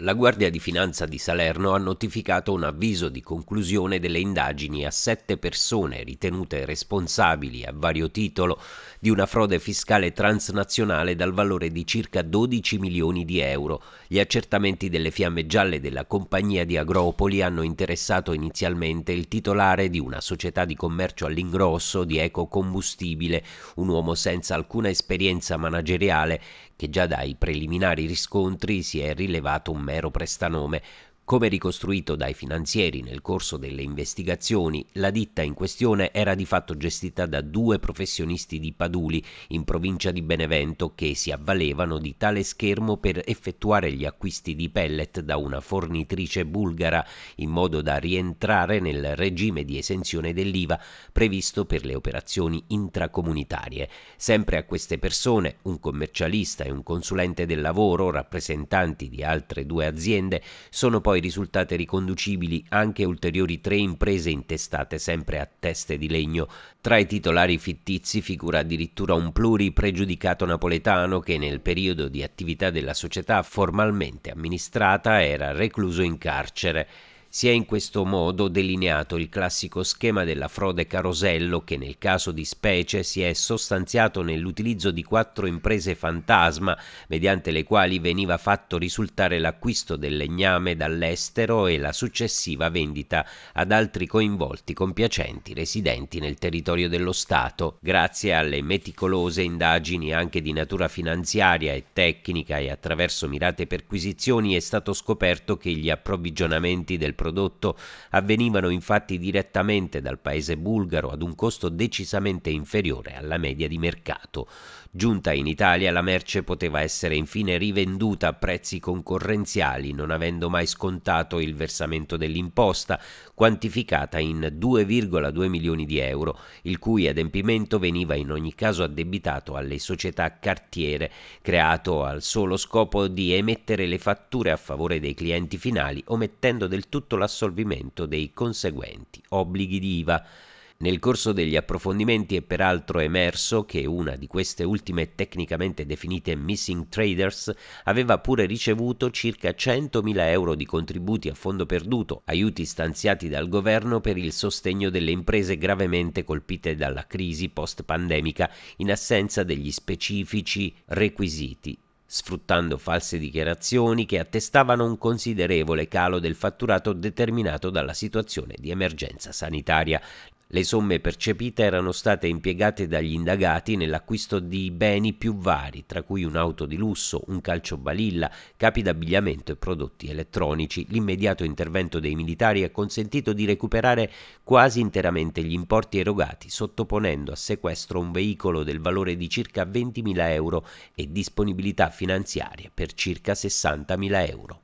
la Guardia di Finanza di Salerno ha notificato un avviso di conclusione delle indagini a sette persone ritenute responsabili a vario titolo di una frode fiscale transnazionale dal valore di circa 12 milioni di euro. Gli accertamenti delle fiamme gialle della compagnia di Agropoli hanno interessato inizialmente il titolare di una società di commercio all'ingrosso di ecocombustibile, un uomo senza alcuna esperienza manageriale che già dai preliminari riscontri si è rilevato un mero prestanome, come ricostruito dai finanzieri nel corso delle investigazioni, la ditta in questione era di fatto gestita da due professionisti di Paduli, in provincia di Benevento, che si avvalevano di tale schermo per effettuare gli acquisti di pellet da una fornitrice bulgara, in modo da rientrare nel regime di esenzione dell'IVA previsto per le operazioni intracomunitarie. Sempre a queste persone, un commercialista e un consulente del lavoro, rappresentanti di altre due aziende, sono poi poi risultate riconducibili anche ulteriori tre imprese intestate sempre a teste di legno. Tra i titolari fittizi figura addirittura un pluripregiudicato napoletano che nel periodo di attività della società formalmente amministrata era recluso in carcere. Si è in questo modo delineato il classico schema della frode carosello che nel caso di specie si è sostanziato nell'utilizzo di quattro imprese fantasma mediante le quali veniva fatto risultare l'acquisto del legname dall'estero e la successiva vendita ad altri coinvolti compiacenti residenti nel territorio dello Stato. Grazie alle meticolose indagini anche di natura finanziaria e tecnica e attraverso mirate perquisizioni è stato scoperto che gli approvvigionamenti del prodotto prodotto avvenivano infatti direttamente dal paese bulgaro ad un costo decisamente inferiore alla media di mercato. Giunta in Italia la merce poteva essere infine rivenduta a prezzi concorrenziali, non avendo mai scontato il versamento dell'imposta, quantificata in 2,2 milioni di euro, il cui adempimento veniva in ogni caso addebitato alle società cartiere, creato al solo scopo di emettere le fatture a favore dei clienti finali, omettendo del tutto ottenuto l'assolvimento dei conseguenti obblighi di IVA. Nel corso degli approfondimenti è peraltro emerso che una di queste ultime tecnicamente definite missing traders aveva pure ricevuto circa 100.000 euro di contributi a fondo perduto, aiuti stanziati dal governo per il sostegno delle imprese gravemente colpite dalla crisi post-pandemica in assenza degli specifici requisiti sfruttando false dichiarazioni che attestavano un considerevole calo del fatturato determinato dalla situazione di emergenza sanitaria. Le somme percepite erano state impiegate dagli indagati nell'acquisto di beni più vari, tra cui un'auto di lusso, un calcio balilla, capi d'abbigliamento e prodotti elettronici. L'immediato intervento dei militari ha consentito di recuperare quasi interamente gli importi erogati, sottoponendo a sequestro un veicolo del valore di circa 20.000 euro e disponibilità finanziarie per circa 60.000 euro.